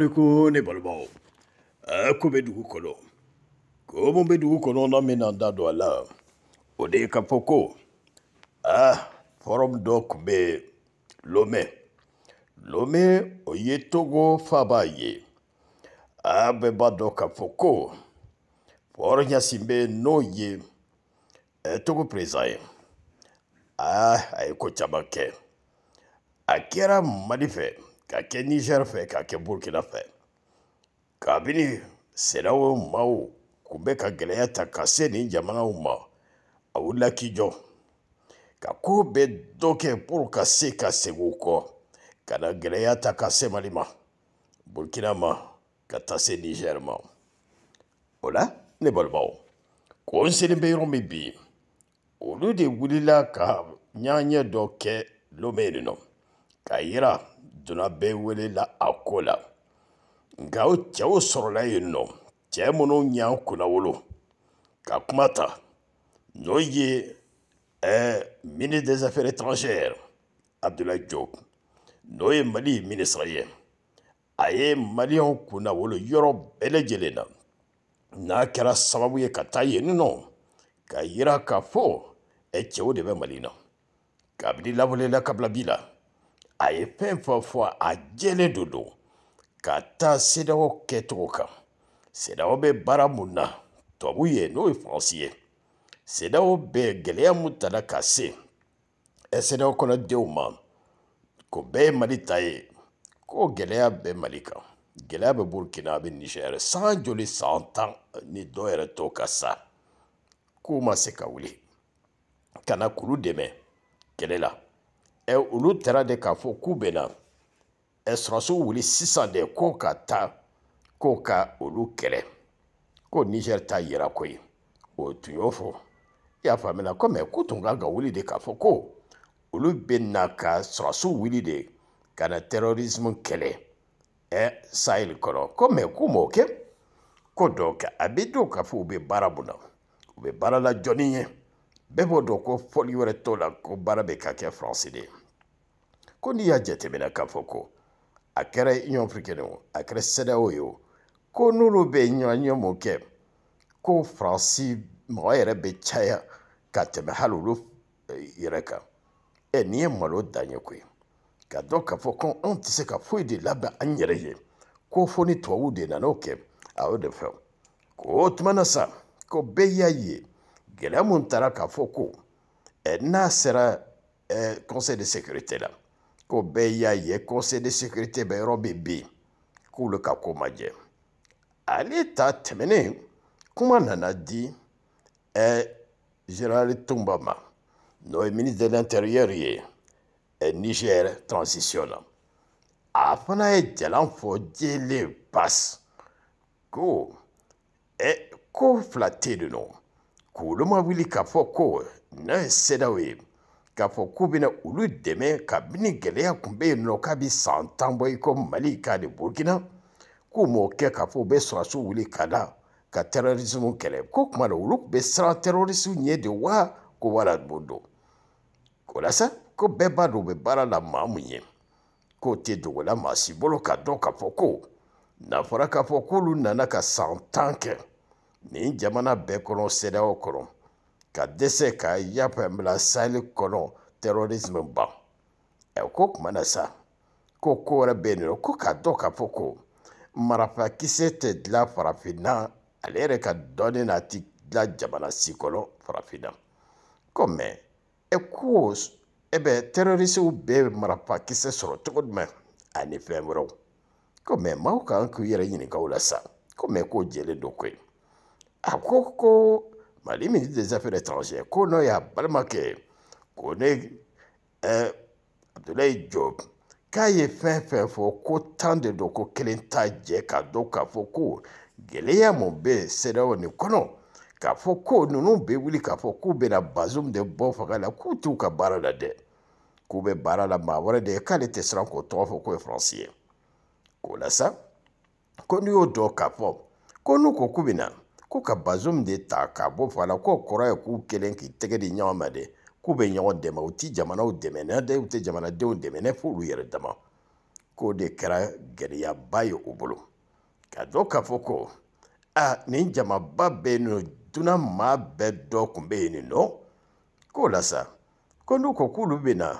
ne ko ne balimaw a ko bɛ dugu kɔnɔ ko mun bɛ dugu kɔnɔ n'an bɛna da don a la o de ye ka fɔ ko a ah, fɔrɔmu dɔ tun bɛ lomɛ lomɛ o ye togo faaba ye a ah, bɛɛ b'a dɔn ka fɔ ko fɔrɔnyasi bɛ n'o ye ɛ eh, togo perezan ye a ah, a ye ko caman kɛ a kɛra mali fɛ. K'a kɛ Niger fɛ k'a kɛ Burukina fɛ kabini CDEAO maaw tun ka gɛlɛya ta ka se nin jamanaw ma a ka ko bɛɛ dɔ kɛ pour ka se ka segin u kɔ ka na gɛlɛya ta ka se Mali ma ka taa se Niger ma o la ne balimaw kɔnseli bɛ yɔrɔ min bi olu de wulila ka ɲaɲɛ dɔ kɛ Lome k'a yira donna wele la a ko la nka o cɛɛw sɔrɔla yen nɔ cɛɛ minnu y'an kunnawolo ka kuma ta n'o ye ɛɛ ministre des affaires étrangères abdulay jo n'o ye mali ministre ye a ye maliyɛnw kunnawolo yɔrɔ bɛɛ lajɛlen na n'a kɛra sababu ye ka taa yen nɔ ka yira k'a fɔ ɛ cɛw de bɛ mali na kabini lawaleli kabila bi la. a ye fɛn fɛn fɔ a jɛlen de don ka taa sedaw kɛcogo kan sedaw bɛ baara mun na tubabu ye n'o ye faransi ye sedaw bɛ gɛlɛya mun tala ka se sedaw kɔnɔdenw ma ko bɛɛ ye mali ta ye ko gɛlɛya bɛ mali kan gɛlɛya bɛ burukina a bɛ nizɛri san joli san tan ni dɔ yɛrɛ to ka sa k'u ma se ka wuli ka na kulu dɛmɛ kɛlɛ la ɛ olu tɛra de k'a fɔ k'u bɛ na ɛ sɔrɔsiw wuli sisan de ko ka taa ko ka olu kɛlɛ ko nizɛri ta yira ko ye o tun y'o fɔ i y'a faamuna ko mɛ k'u tun kan ka wuli de k'a fɔ ko olu bɛ na ka sɔrɔsiw wuli de ka na tɛrɔrizimu kɛlɛ ɛ sahel kɔnɔ ko mɛ k'u m'o kɛ ko dɔ kɛ a bɛ dɔw k'a fɔ u bɛ baara mun na u bɛ baara la jɔnni ye bɛɛ b'o dɔn ko fɔli wɛrɛ t'o la ko baara bɛ ka kɛ faransi de ye Kouni ya djetemina kafoko, akere yon frikin nou, akere seda ou yo, kounou loube yon anyon mounke, kou fransi mwere be tchaya kateme haloulou yireka. Eh, e nye mwelo danyo kwe. Kado kafokon antise kafoy di labe anyereje, kou fonit wawou di nanouke, a ou defen. Kou otmanasa, kou beyeye, gile mwantara kafoko, e nasera eh, konsey de sekurite la. ko bɛɛ y'a ye conseil de sécurité bɛ yɔrɔ bɛ bi k'olu ka ko ma jɛ ale ta tɛmɛnen kuma nana di ɛ e, général tumba ma n'o ye ministre de l'intérieur ye ɛ e niger transition na a fana ye jalan fɔ jele pass ko ɛ e, ko fila tɛ yen nɔ k'olu ma wuli k'a fɔ ko n'a ye sedaw ye k'a fɔ k'u bɛna olu dɛmɛ kabini gɛlɛya kun bɛ yen nɔ k'a bɛ san tan bɔ i ko mali k'ale burukina k'u m'o kɛ k'a fɔ u bɛ sɔrɔsi wuli ka da ka tɛrɔrisimu kɛlɛ ko kuma la olu tun bɛ siran tɛrɔrisiw ɲɛ de wa ko wala b'o dɔn o la sa ko bɛɛ b'a dɔn u bɛ baara la maa mun ye k'o tɛ dogola maa si bolo ka dɔn k'a fɔ ko n'a fɔra k'a fɔ k'olu nana ka san tan kɛ nin jamana bɛɛ kɔnɔ sɛnɛw kɔnɔ ka dɛsɛ k'a yafa bila saheli kɔnɔ tɛrɔrisimi ban ɛ ko kuma na sa ko ko wɛrɛ bɛ yen nɔ ko k'a dɔn k'a fɔ ko marafakisɛ tɛ dilan farafinna ale yɛrɛ ka dɔnni na a ti dilan jamana si kɔnɔ farafinna ko mɛ ɛ ko e bɛ tɛrɔrisiw bɛ marafakisɛ sɔrɔ cogo jumɛn ani fɛn wɛrɛw ko mɛ maaw kan k'u yɛrɛ ɲininka o la sa ko mɛ k'o jɛlen don koyi a ko ko mali ministre des affaires étrangères kono ya balimakɛ ko ne ɛ abdulayi jɔ k'a ye fɛn fɛn fɔ ko tan de don ko kelen t'a jɛ ka dɔn k'a fɔ ko gɛlɛya mun bɛ seerew nin kɔnɔ k'a fɔ ko ninnu bɛ wuli k'a fɔ k'u bɛna bazum de bɔ fanga la k'u t'u ka baara la dɛ k'u bɛ baara la maa wɛrɛ de ye k'ale tɛ siran k'o tɔgɔ fɔ k'o ye faransi ye k'o la sa ko n'i y'o dɔn k'a fɔ ko n'u ko k'u bɛ na ko ka bazum de ta ka bɔ fala k'o kɔrɔ ye k'u kelen k'i tɛgɛ di ɲɔgɔn ma dɛ k'u bɛ ɲɔgɔn dɛmɛ u ti jamanaw dɛmɛ ne dɛ u tɛ jamanadenw dɛmɛ ne f'olu yɛrɛ dama k'o de kɛra gɛlɛyaba ye u bolo ka dɔn k'a fɔ ko a nin jamaba bɛ yen nɔ dunan maa bɛɛ dɔ tun bɛ yen nin nɔ k'o la sa ko n'u ko k'olu bɛ na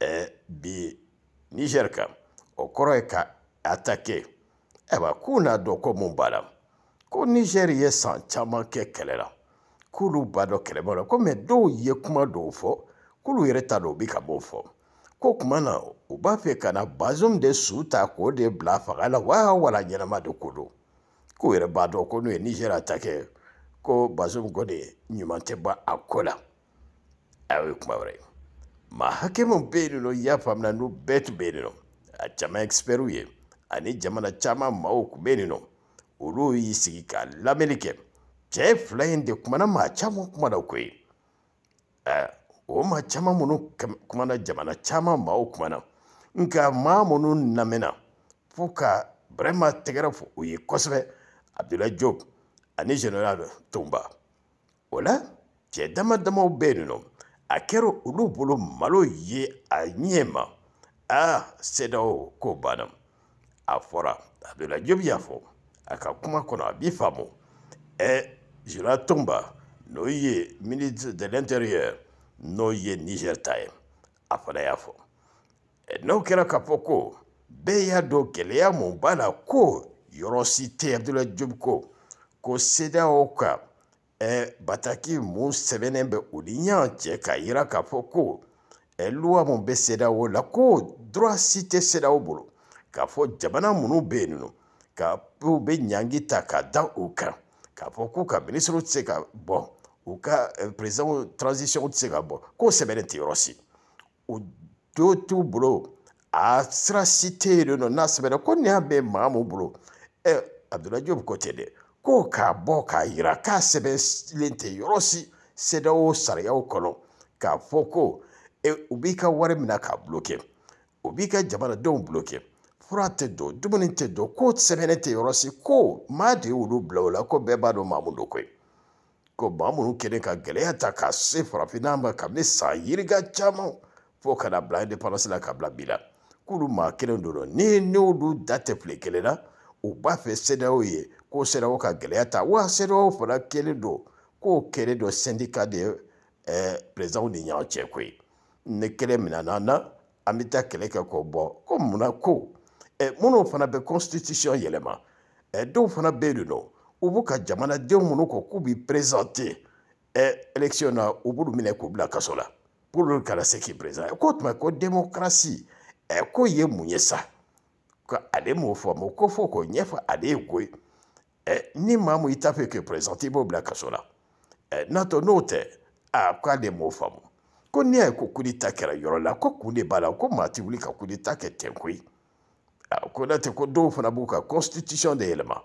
ɛɛ bi nizɛri kan o kɔrɔ ye ka atake ayiwa k'u n'a dɔn ko mun b'a la. ko nigɛri ye san caman kɛ kɛlɛ la k'olu ba dɔ kɛlɛma la komi dɔw ye kuma dɔw fɔ k'olu yɛrɛ ta dɔn bi ka b'o fɔ ko kuma na u b'a fɛ ka na bazum de su ta k'o de bila faga la wa wala ɲɛnama de ko don k'u yɛrɛ b'a dɔn ko n'u ye nigɛri atakɛ ko bazum ko de ɲuman tɛ bɔ a ko la a ye kuma wɛrɛ ye maa hakɛ min bɛ yen nɔ i y'a faamuya n'u bɛɛ tun bɛ yen nɔ a caman ɛkisipɛriw ye ani jamana caman maaw tun bɛ yen nɔ olu y'i sigi ka lamɛnni kɛ cɛ fila in de kumana maa caman kumana koyi ɛ o maa caman minnu kumana jamana caman maaw kumana nka maa minnu lamɛnna fo ka vraiment tɛgɛrɛ fɔ u ye kosɛbɛ abdulayi job ani general tonba o la cɛ dama damaw bɛ yen nɔ a kɛra olu bolo malo ye a ɲɛ ma aa sedaw ko banna a fɔra abdulayi job y'a fɔ. a ka kuma kɔnɔ a b'i faamu ɛ zira tumba n'o ye ministre de l'intérieur n'o ye niger ta ye a fana y'a fɔ n'o kɛra k'a fɔ ko bɛɛ y'a dɔn gɛlɛya mun b'a la ko yɔrɔ si tɛ abdulayi jobi ko ko sedaw ka ɛ bataki mun sɛbɛnnen bɛ u ni ɲɔgɔn cɛ k'a yira k'a fɔ ko ɛ luwa mun bɛ sedaw la ko droit si tɛ sedaw bolo k'a fɔ jamana minnu bɛ yen nɔ ka u bɛ ɲangi ta ka da o kan k'a fɔ k'u ka minisiriw tɛ se ka bɔ u euh, ka perezanw transisiɔnw tɛ se ka bɔ k'o sɛbɛnnen tɛ yɔrɔ si o do t'u bolo a sira si tɛ yen nɔ n'a sɛbɛnna ko nin y'a bɛ maa mun bolo ɛ e, abudulayi jɔn ko tɛ dɛ ko k'a bɔ k'a yira k'a sɛbɛnlen tɛ yɔrɔ si sedaw sariyaw kɔnɔ k'a fɔ ko e, u b'i ka wari minɛ k'a bulo kɛ u b'i ka jamanadenw bulo kɛ fura tɛ don dumuni tɛ don ko sɛbɛnnen tɛ yɔrɔ si ko maa de y'olu bila o la ko bɛɛ b'a dɔn maamu don koyi ko maa minnu kɛlen ka gɛlɛya ta ka se farafinna ma kabini san yirika caman fo ka na bila indépendance la ka bila bi la k'olu maa kelen don dɔ ni n'olu da tɛ file kelen na u b'a fɛ CEDEAO ye ko CEDEAO ka gɛlɛya ta wa CEDEAO fana kelen don k'o kɛlen don syndicat de ɛɛ présidents ni ɲɔgɔn cɛ koyi ni kelen minɛna na an bɛ taa kɛlɛ kɛ k'o bɔ ko munna ko minnu fana bɛ constitution yɛlɛma dɔw fana bɛ yen nɔ u b'u ka jamanadenw minnu kɔ k'u b'i présenter élection na u b'olu minɛ k'u bila kaso la puruke kana se k'i présenter k'o tuma ko démocratie ko ye mun ye sa ko ale m'o faamu ko fo k'o ɲɛfɔ ale ye koyi ni maa min i t'a fɛ k'i présenter i b'o bila kaso la n'a tɔ n'o tɛ a k'ale m'o faamu ko n'i y'a ye ko coup d'État kɛra yɔrɔ la ko kun de b'a la ko maa ti wuli ka coup d'État kɛ ten koyi. ko latɛ ko dɔw fana b'u ka constitution de yɛlɛma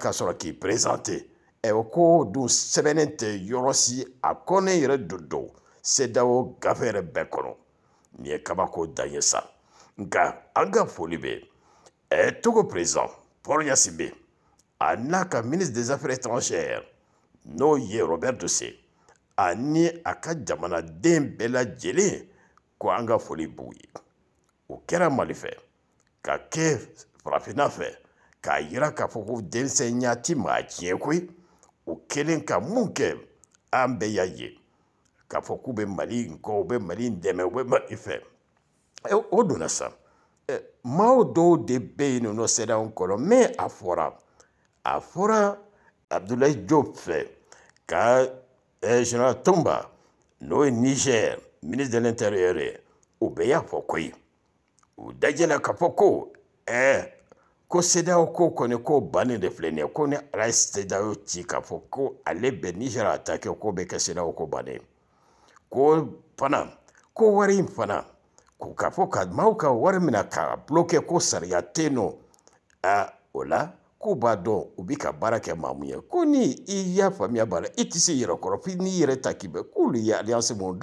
ka sɔrɔ k'i présenter ɛɛ ko dun sɛbɛnnen tɛ yɔrɔ si a kɔnnen yɛrɛ don dɔw sedawo gafe yɛrɛ bɛɛ kɔnɔ nin ye kabako dan ye sa nka an ka foli bɛ ɛɛ togo président paul yasibe a n'a ka ministre des affaires étrangères n'o ye robert dose ani a ka jamanaden bɛɛ lajɛlen ko an ka foli b'u ye o kɛra mali fɛ ka kɛ farafinna fɛ k'a yira k'a fɔ ko denmisɛn ya ti maa tiɲɛ koyi o kɛlen ka mun kɛ an bɛɛ y'a ye k'a fɔ k'u bɛ mali in kɔ u bɛ mali in dɛmɛ u bɛ mali fɛ o donna sa maaw dɔw de bɛ yen nɔ sɛdanw kɔnɔ mɛ a fɔra a fɔra abudulayi jo fɛ ka general tonba n'o ye nizɛri ministre de l'intérieur ye o bɛɛ y'a fɔ koyi dajɛla k'a fɔ ko eh ko sedaw ko ko ne ko bannen de filɛ nin ko ne ala da sedaw ti k'a ko ale be nizɛri a ta kɛ ko bɛ kɛ sedaw ko bannen ko pana ko wari pana ko k'a fɔ ka maaw wari mina k'a bloke ko sar ya teno a aa o la b'a do u bi ka bara ke maa mun ye ko ni i y'a faamuya b'a la i tɛ se n'i yere ta k'i bɛ k'olu ye alliance mun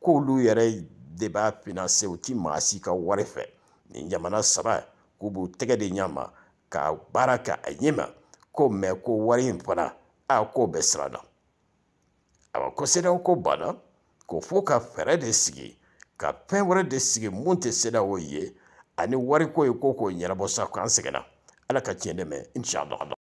ko lu yere de b'a finanse u ti maa si ka wari fɛ nin jamana saba k'u b'u tɛgɛ de ɲama ka baara kɛ a ɲɛ ma ko mɛ ko wari in fana a ko bɛ siran na awa ko sedaw ko banna ko fo ka fɛɛrɛ de sigi ka fɛn wɛrɛ de sigi mun tɛ sedaw ye ani wariko ye ko k'o ɲɛnabɔ sa k'an sɛgɛnna ala ka tiɲɛ dɛmɛ inshallah